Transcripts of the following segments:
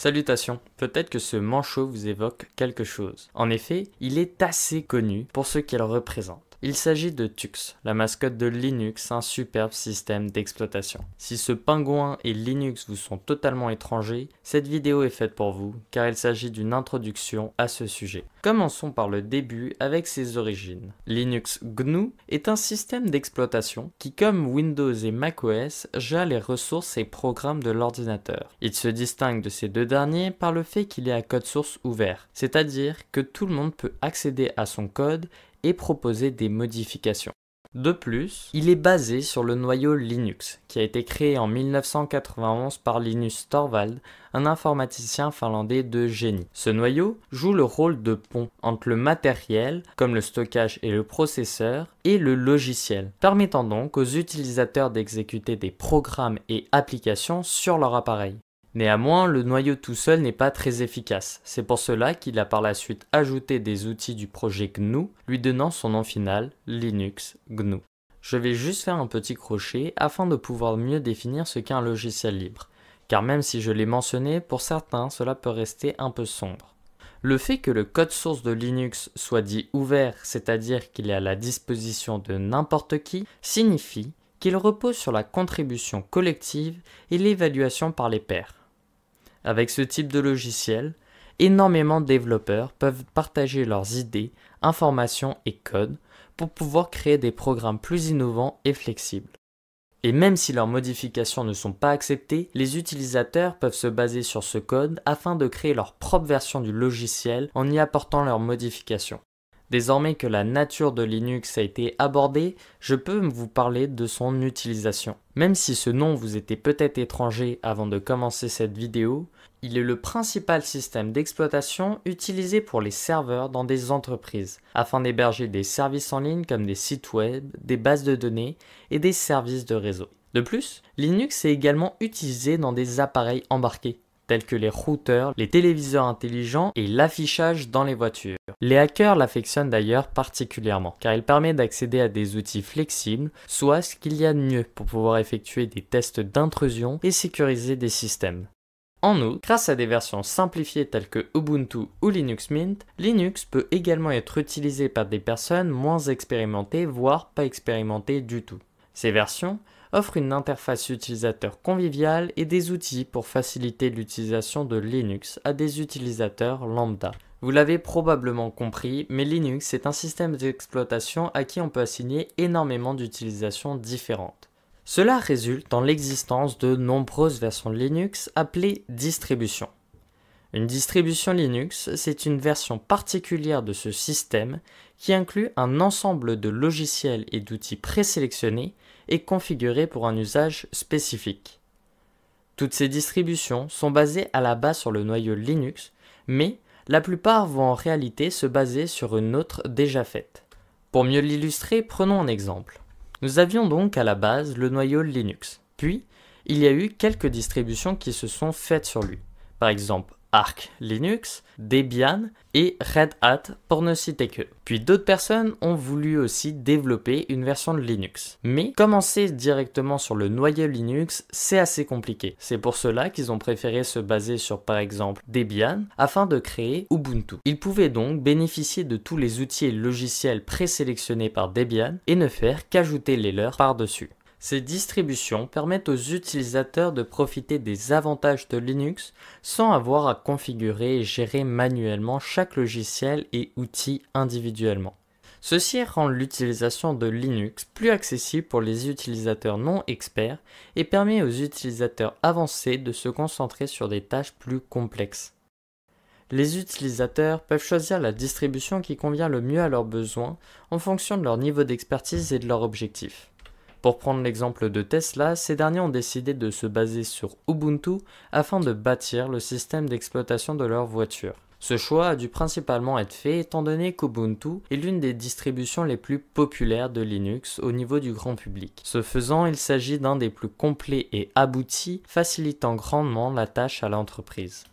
Salutations, peut-être que ce manchot vous évoque quelque chose. En effet, il est assez connu pour ce qu'il représente. Il s'agit de Tux, la mascotte de Linux, un superbe système d'exploitation. Si ce pingouin et Linux vous sont totalement étrangers, cette vidéo est faite pour vous, car il s'agit d'une introduction à ce sujet. Commençons par le début avec ses origines. Linux GNU est un système d'exploitation qui, comme Windows et macOS, gère les ressources et programmes de l'ordinateur. Il se distingue de ces deux derniers par le fait qu'il est à code source ouvert, c'est-à-dire que tout le monde peut accéder à son code et proposer des modifications. De plus, il est basé sur le noyau Linux, qui a été créé en 1991 par Linus Torvald, un informaticien finlandais de génie. Ce noyau joue le rôle de pont entre le matériel, comme le stockage et le processeur, et le logiciel, permettant donc aux utilisateurs d'exécuter des programmes et applications sur leur appareil. Néanmoins, le noyau tout seul n'est pas très efficace. C'est pour cela qu'il a par la suite ajouté des outils du projet GNU, lui donnant son nom final, Linux GNU. Je vais juste faire un petit crochet afin de pouvoir mieux définir ce qu'est un logiciel libre, car même si je l'ai mentionné, pour certains cela peut rester un peu sombre. Le fait que le code source de Linux soit dit ouvert, c'est-à-dire qu'il est à la disposition de n'importe qui, signifie qu'il repose sur la contribution collective et l'évaluation par les pairs. Avec ce type de logiciel, énormément de développeurs peuvent partager leurs idées, informations et codes pour pouvoir créer des programmes plus innovants et flexibles. Et même si leurs modifications ne sont pas acceptées, les utilisateurs peuvent se baser sur ce code afin de créer leur propre version du logiciel en y apportant leurs modifications. Désormais que la nature de Linux a été abordée, je peux vous parler de son utilisation. Même si ce nom vous était peut-être étranger avant de commencer cette vidéo, il est le principal système d'exploitation utilisé pour les serveurs dans des entreprises, afin d'héberger des services en ligne comme des sites web, des bases de données et des services de réseau. De plus, Linux est également utilisé dans des appareils embarqués, tels que les routeurs, les téléviseurs intelligents et l'affichage dans les voitures. Les hackers l'affectionnent d'ailleurs particulièrement, car il permet d'accéder à des outils flexibles, soit ce qu'il y a de mieux pour pouvoir effectuer des tests d'intrusion et sécuriser des systèmes. En outre, grâce à des versions simplifiées telles que Ubuntu ou Linux Mint, Linux peut également être utilisé par des personnes moins expérimentées, voire pas expérimentées du tout. Ces versions offre une interface utilisateur conviviale et des outils pour faciliter l'utilisation de Linux à des utilisateurs lambda. Vous l'avez probablement compris, mais Linux est un système d'exploitation à qui on peut assigner énormément d'utilisations différentes. Cela résulte dans l'existence de nombreuses versions Linux appelées distributions. Une distribution Linux, c'est une version particulière de ce système qui inclut un ensemble de logiciels et d'outils présélectionnés et configurés pour un usage spécifique. Toutes ces distributions sont basées à la base sur le noyau Linux, mais la plupart vont en réalité se baser sur une autre déjà faite. Pour mieux l'illustrer, prenons un exemple. Nous avions donc à la base le noyau Linux, puis il y a eu quelques distributions qui se sont faites sur lui. Par exemple, Arc, Linux, Debian et Red Hat pour ne citer que. Puis d'autres personnes ont voulu aussi développer une version de Linux. Mais commencer directement sur le noyau Linux, c'est assez compliqué. C'est pour cela qu'ils ont préféré se baser sur par exemple Debian afin de créer Ubuntu. Ils pouvaient donc bénéficier de tous les outils et logiciels présélectionnés par Debian et ne faire qu'ajouter les leurs par-dessus. Ces distributions permettent aux utilisateurs de profiter des avantages de Linux sans avoir à configurer et gérer manuellement chaque logiciel et outil individuellement. Ceci rend l'utilisation de Linux plus accessible pour les utilisateurs non experts et permet aux utilisateurs avancés de se concentrer sur des tâches plus complexes. Les utilisateurs peuvent choisir la distribution qui convient le mieux à leurs besoins en fonction de leur niveau d'expertise et de leurs objectifs. Pour prendre l'exemple de Tesla, ces derniers ont décidé de se baser sur Ubuntu afin de bâtir le système d'exploitation de leur voiture. Ce choix a dû principalement être fait étant donné qu'Ubuntu est l'une des distributions les plus populaires de Linux au niveau du grand public. Ce faisant, il s'agit d'un des plus complets et aboutis, facilitant grandement la tâche à l'entreprise.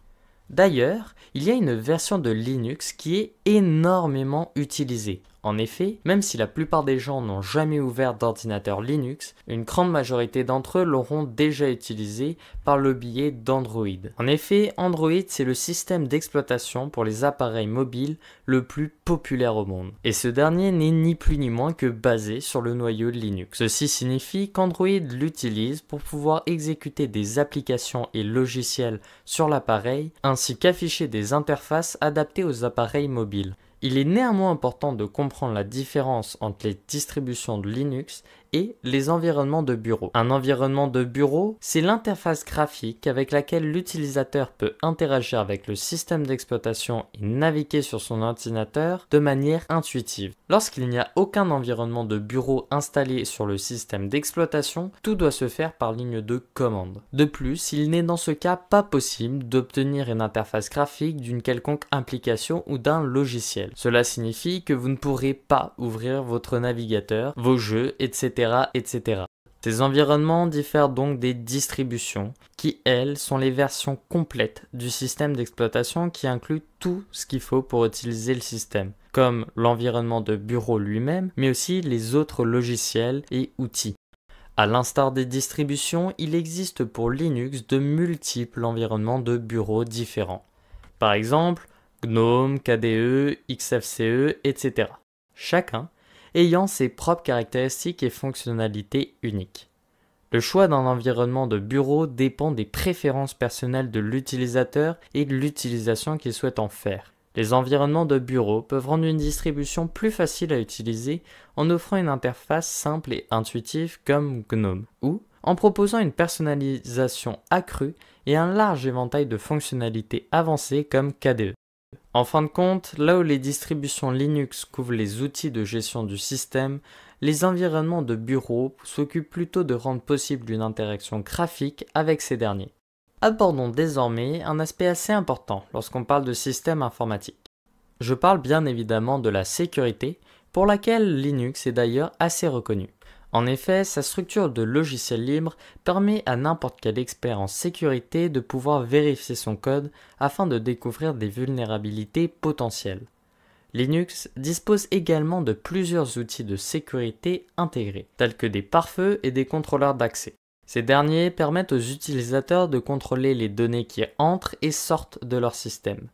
D'ailleurs, il y a une version de Linux qui est énormément utilisée. En effet, même si la plupart des gens n'ont jamais ouvert d'ordinateur Linux, une grande majorité d'entre eux l'auront déjà utilisé par le biais d'Android. En effet, Android c'est le système d'exploitation pour les appareils mobiles le plus populaire au monde. Et ce dernier n'est ni plus ni moins que basé sur le noyau Linux. Ceci signifie qu'Android l'utilise pour pouvoir exécuter des applications et logiciels sur l'appareil, ainsi qu'afficher des interfaces adaptées aux appareils mobiles. Il est néanmoins important de comprendre la différence entre les distributions de Linux et les environnements de bureau. Un environnement de bureau, c'est l'interface graphique avec laquelle l'utilisateur peut interagir avec le système d'exploitation et naviguer sur son ordinateur de manière intuitive. Lorsqu'il n'y a aucun environnement de bureau installé sur le système d'exploitation, tout doit se faire par ligne de commande. De plus, il n'est dans ce cas pas possible d'obtenir une interface graphique d'une quelconque implication ou d'un logiciel. Cela signifie que vous ne pourrez pas ouvrir votre navigateur, vos jeux, etc etc., Ces environnements diffèrent donc des distributions, qui elles sont les versions complètes du système d'exploitation qui incluent tout ce qu'il faut pour utiliser le système, comme l'environnement de bureau lui-même, mais aussi les autres logiciels et outils. À l'instar des distributions, il existe pour Linux de multiples environnements de bureau différents. Par exemple, GNOME, KDE, XFCE, etc. Chacun ayant ses propres caractéristiques et fonctionnalités uniques. Le choix d'un environnement de bureau dépend des préférences personnelles de l'utilisateur et de l'utilisation qu'il souhaite en faire. Les environnements de bureau peuvent rendre une distribution plus facile à utiliser en offrant une interface simple et intuitive comme GNOME, ou en proposant une personnalisation accrue et un large éventail de fonctionnalités avancées comme KDE. En fin de compte, là où les distributions Linux couvrent les outils de gestion du système, les environnements de bureau s'occupent plutôt de rendre possible une interaction graphique avec ces derniers. Abordons désormais un aspect assez important lorsqu'on parle de système informatique. Je parle bien évidemment de la sécurité, pour laquelle Linux est d'ailleurs assez reconnu. En effet, sa structure de logiciel libre permet à n'importe quel expert en sécurité de pouvoir vérifier son code afin de découvrir des vulnérabilités potentielles. Linux dispose également de plusieurs outils de sécurité intégrés, tels que des pare-feux et des contrôleurs d'accès. Ces derniers permettent aux utilisateurs de contrôler les données qui entrent et sortent de leur système.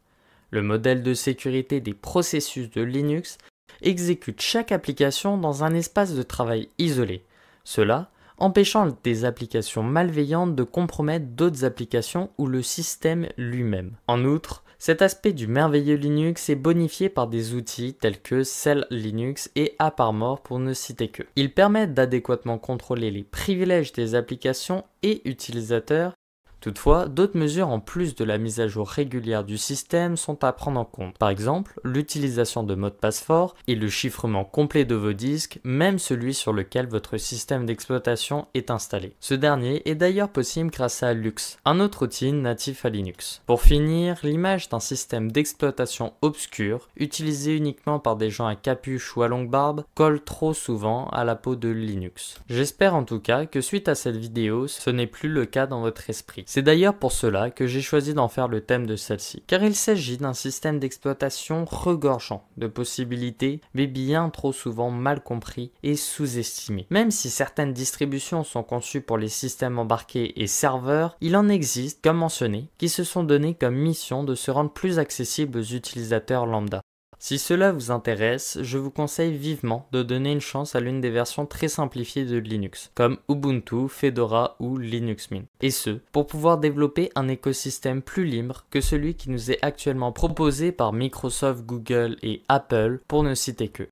Le modèle de sécurité des processus de Linux exécute chaque application dans un espace de travail isolé, cela empêchant des applications malveillantes de compromettre d'autres applications ou le système lui-même. En outre, cet aspect du merveilleux Linux est bonifié par des outils tels que Cell Linux et AppArmor pour ne citer que. Ils permettent d'adéquatement contrôler les privilèges des applications et utilisateurs Toutefois, d'autres mesures en plus de la mise à jour régulière du système sont à prendre en compte. Par exemple, l'utilisation de mots de passe et le chiffrement complet de vos disques, même celui sur lequel votre système d'exploitation est installé. Ce dernier est d'ailleurs possible grâce à Lux, un autre outil natif à Linux. Pour finir, l'image d'un système d'exploitation obscur, utilisé uniquement par des gens à capuche ou à longue barbe, colle trop souvent à la peau de Linux. J'espère en tout cas que suite à cette vidéo, ce n'est plus le cas dans votre esprit. C'est d'ailleurs pour cela que j'ai choisi d'en faire le thème de celle-ci, car il s'agit d'un système d'exploitation regorgeant de possibilités, mais bien trop souvent mal compris et sous-estimé. Même si certaines distributions sont conçues pour les systèmes embarqués et serveurs, il en existe, comme mentionné, qui se sont donné comme mission de se rendre plus accessible aux utilisateurs lambda. Si cela vous intéresse, je vous conseille vivement de donner une chance à l'une des versions très simplifiées de Linux, comme Ubuntu, Fedora ou Linux Mint. Et ce, pour pouvoir développer un écosystème plus libre que celui qui nous est actuellement proposé par Microsoft, Google et Apple, pour ne citer que.